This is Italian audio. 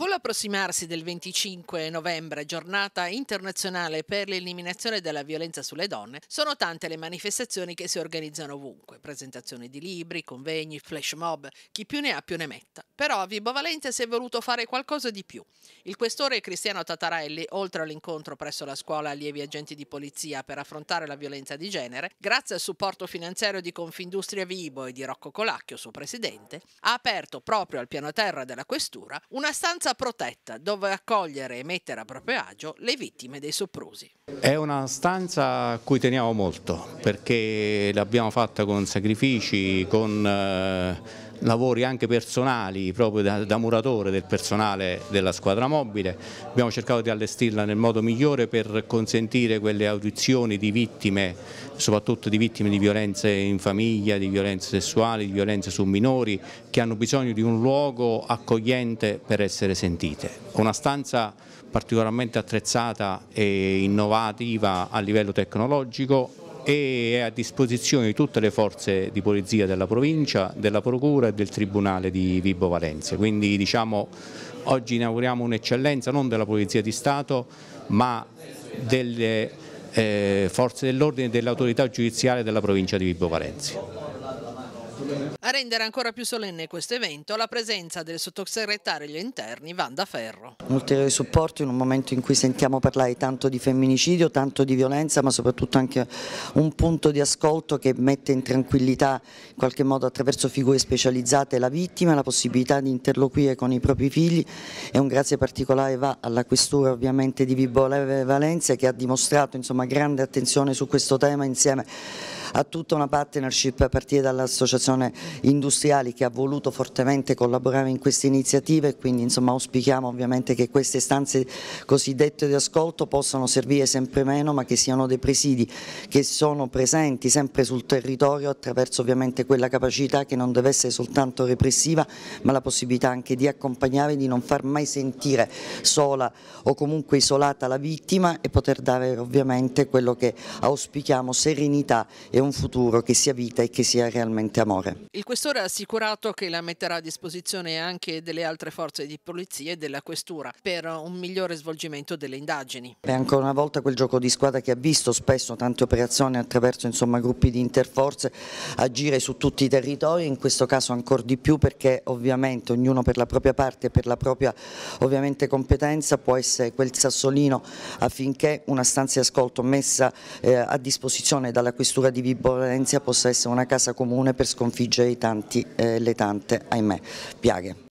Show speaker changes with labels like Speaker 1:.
Speaker 1: Con l'approssimarsi del 25 novembre, giornata internazionale per l'eliminazione della violenza sulle donne, sono tante le manifestazioni che si organizzano ovunque, presentazioni di libri, convegni, flash mob, chi più ne ha più ne metta. Però a Vibo Valente si è voluto fare qualcosa di più. Il questore Cristiano Tattarelli, oltre all'incontro presso la scuola allievi agenti di polizia per affrontare la violenza di genere, grazie al supporto finanziario di Confindustria Vibo e di Rocco Colacchio, suo presidente, ha aperto proprio al piano terra della questura una stanza casa protetta dove accogliere e mettere a proprio agio le vittime dei soprusi.
Speaker 2: È una stanza a cui teniamo molto perché l'abbiamo fatta con sacrifici, con... Eh lavori anche personali proprio da, da, muratore del personale della squadra mobile, abbiamo cercato di allestirla nel modo migliore per consentire quelle audizioni di vittime, soprattutto di vittime di violenze in famiglia, di violenze sessuali, di violenze su minori che hanno bisogno di un luogo accogliente per essere sentite. Una stanza particolarmente attrezzata e innovativa a livello tecnologico e è a disposizione di tutte le forze di polizia della provincia, della procura e del tribunale di Vibo Valencia. Quindi diciamo oggi inauguriamo un'eccellenza non della Polizia di Stato ma delle eh, forze dell'ordine e dell'autorità giudiziaria della provincia di Vibo Valencia.
Speaker 1: A rendere ancora più solenne questo evento la presenza del sottosegretario agli interni Vanda Ferro.
Speaker 3: Un ulteriore supporto in un momento in cui sentiamo parlare tanto di femminicidio, tanto di violenza ma soprattutto anche un punto di ascolto che mette in tranquillità in qualche modo attraverso figure specializzate la vittima, la possibilità di interloquire con i propri figli e un grazie particolare va alla questura ovviamente di Vibo Valencia che ha dimostrato insomma, grande attenzione su questo tema insieme a tutta una partnership a partire dall'associazione industriali che ha voluto fortemente collaborare in queste iniziative e quindi insomma, auspichiamo ovviamente che queste stanze cosiddette di ascolto possano servire sempre meno ma che siano dei presidi che sono presenti sempre sul territorio attraverso ovviamente quella capacità che non deve essere soltanto repressiva ma la possibilità anche di accompagnare, di non far mai sentire sola o comunque isolata la vittima e poter dare ovviamente quello che auspichiamo serenità e e un futuro che sia vita e che sia realmente amore.
Speaker 1: Il questore ha assicurato che la metterà a disposizione anche delle altre forze di polizia e della questura per un migliore svolgimento delle indagini.
Speaker 3: È ancora una volta quel gioco di squadra che ha visto spesso tante operazioni attraverso insomma, gruppi di interforze agire su tutti i territori, in questo caso ancora di più perché ovviamente ognuno per la propria parte e per la propria competenza può essere quel sassolino affinché una stanza di ascolto messa eh, a disposizione dalla questura di Via di Bolenzia possa essere una casa comune per sconfiggere tanti, eh, le tante, ahimè, piaghe.